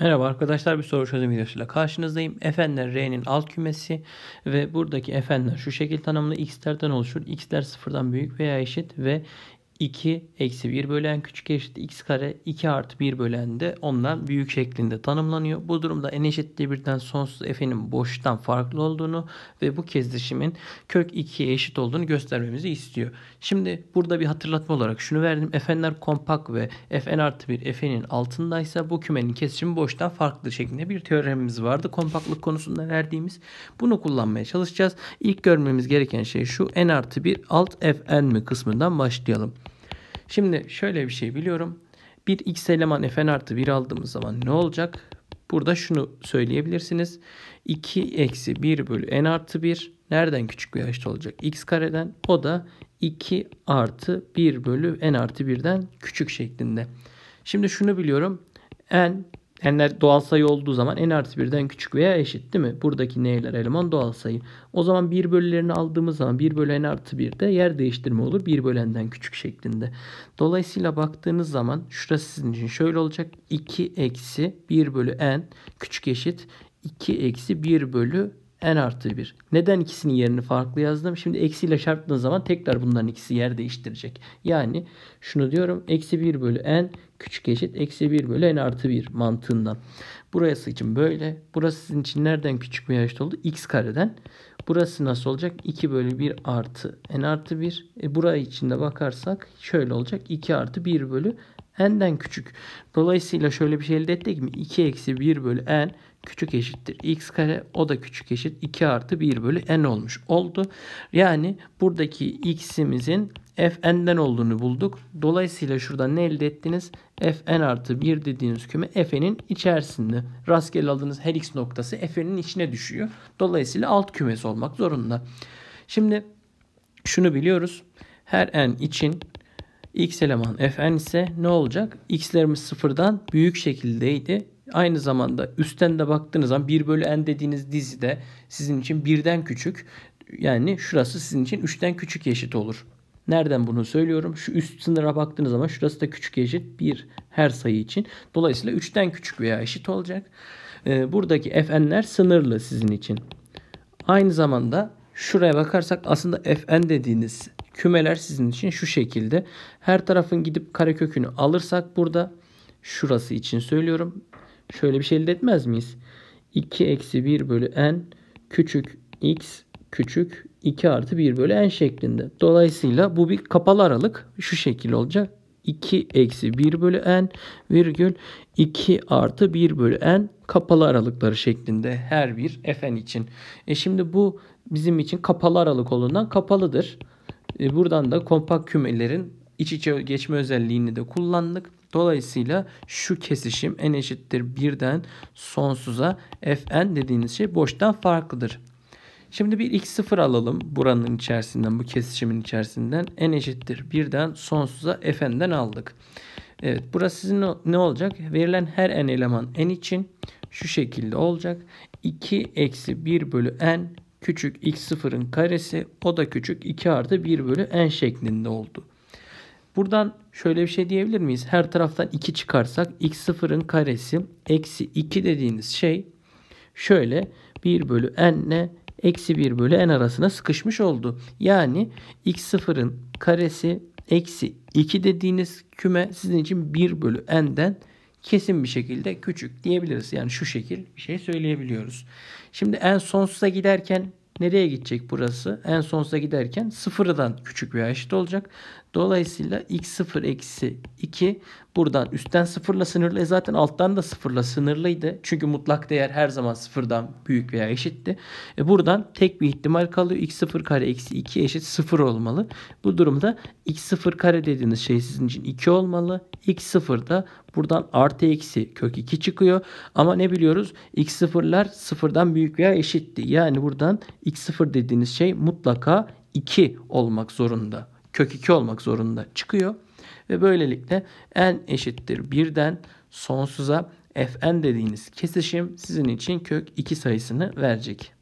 Merhaba arkadaşlar bir soru çözüm videosuyla karşınızdayım. F'nler R'nin alt kümesi ve buradaki F'nler şu şekil tanımlı x'lerden oluşur. x'ler sıfırdan büyük veya eşit ve 2 eksi 1 bölen küçük eşit x kare 2 artı 1 bölen de ondan büyük şeklinde tanımlanıyor. Bu durumda en eşitliği birden sonsuz f'nin boştan farklı olduğunu ve bu kesişimin kök 2'ye eşit olduğunu göstermemizi istiyor. Şimdi burada bir hatırlatma olarak şunu verdim. fn'ler kompak ve fn artı 1 fn'in altındaysa bu kümenin kesişimi boştan farklı şeklinde bir teoremimiz vardı. Kompaklık konusunda verdiğimiz bunu kullanmaya çalışacağız. İlk görmemiz gereken şey şu n artı 1 alt fn mi kısmından başlayalım. Şimdi şöyle bir şey biliyorum. Bir x eleman fn artı 1 aldığımız zaman ne olacak? Burada şunu söyleyebilirsiniz. 2 eksi 1 bölü n artı 1 nereden küçük bir eşit olacak? x kareden o da 2 artı 1 bölü n artı 1'den küçük şeklinde. Şimdi şunu biliyorum. n n'ler doğal sayı olduğu zaman n artı birden küçük veya eşit değil mi? Buradaki n'ler eleman doğal sayı. O zaman 1 bölülerini aldığımız zaman 1 bölü n artı 1'de yer değiştirme olur. 1 bölenden küçük şeklinde. Dolayısıyla baktığınız zaman şurası sizin için şöyle olacak. 2 eksi 1 bölü n küçük eşit 2 eksi 1 bölü n artı 1. Neden ikisinin yerini farklı yazdım? Şimdi eksiyle çarptığın zaman tekrar bunların ikisi yer değiştirecek. Yani şunu diyorum. Eksi 1 bölü n küçük eşit eksi 1 bölü n artı 1 mantığından. Burası için böyle. Burası sizin için nereden küçük veya eşit oldu? x kareden. Burası nasıl olacak? 2 bölü 1 artı n artı 1. E, burayı içinde bakarsak şöyle olacak. 2 artı 1 bölü n'den küçük. Dolayısıyla şöyle bir şey elde ettik mi? 2 eksi 1 bölü n küçük eşittir. x kare o da küçük eşit 2 artı 1 bölü n olmuş oldu. Yani buradaki x'imizin Fn'den olduğunu bulduk. Dolayısıyla şurada ne elde ettiniz? Fn artı 1 dediğiniz küme Fn'in içerisinde. Rastgele aldığınız her x noktası Fn'in içine düşüyor. Dolayısıyla alt kümesi olmak zorunda. Şimdi şunu biliyoruz. Her n için x eleman Fn ise ne olacak? x'lerimiz sıfırdan büyük şekildeydi. Aynı zamanda üstten de baktığınız zaman 1 bölü n dediğiniz dizide sizin için birden küçük. Yani şurası sizin için 3'ten küçük eşit olur. Nereden bunu söylüyorum? Şu üst sınıra baktığınız zaman şurası da küçük eşit 1 her sayı için. Dolayısıyla 3'ten küçük veya eşit olacak. E, buradaki fn'ler sınırlı sizin için. Aynı zamanda şuraya bakarsak aslında fn dediğiniz kümeler sizin için şu şekilde. Her tarafın gidip karekökünü alırsak burada şurası için söylüyorum. Şöyle bir şey elde etmez miyiz? 2 eksi 1 bölü n küçük x küçük 2 artı 1 bölü n şeklinde. Dolayısıyla bu bir kapalı aralık şu şekil olacak. 2 eksi 1 bölü n virgül 2 artı 1 bölü n kapalı aralıkları şeklinde her bir fn için. E şimdi bu bizim için kapalı aralık olduğundan kapalıdır. E buradan da kompakt kümelerin iç içe geçme özelliğini de kullandık. Dolayısıyla şu kesişim n eşittir 1'den sonsuza fn dediğiniz şey boştan farklıdır. Şimdi bir x0 alalım buranın içerisinden bu kesişimin içerisinden n eşittir birden sonsuza fn'den aldık. Evet burası sizin ne olacak? Verilen her n eleman n için şu şekilde olacak. 2 eksi 1 bölü n küçük x0'ın karesi o da küçük 2 artı 1 bölü n şeklinde oldu. Buradan şöyle bir şey diyebilir miyiz? Her taraftan 2 çıkarsak x0'ın karesi eksi 2 dediğiniz şey şöyle 1 bölü n ne? eksi 1 bölü n arasına sıkışmış oldu. Yani x0'ın karesi eksi 2 dediğiniz küme sizin için 1 bölü n'den kesin bir şekilde küçük diyebiliriz. Yani şu şekil bir şey söyleyebiliyoruz. Şimdi en sonsuza giderken nereye gidecek burası? En sonsuza giderken sıfırdan küçük veya eşit olacak. Dolayısıyla x0 eksi 2 buradan üstten sıfırla sınırlı. E zaten alttan da sıfırla sınırlıydı. Çünkü mutlak değer her zaman sıfırdan büyük veya eşitti. E buradan tek bir ihtimal kalıyor. x0 kare eksi 2 eşit sıfır olmalı. Bu durumda x0 kare dediğiniz şey sizin için 2 olmalı. x0 da buradan artı eksi kök 2 çıkıyor. Ama ne biliyoruz? x0'lar sıfırdan büyük veya eşitti. Yani buradan x0 dediğiniz şey mutlaka 2 olmak zorunda kök 2 olmak zorunda çıkıyor. Ve böylelikle n eşittir 1'den sonsuza fn dediğiniz kesişim sizin için kök 2 sayısını verecek.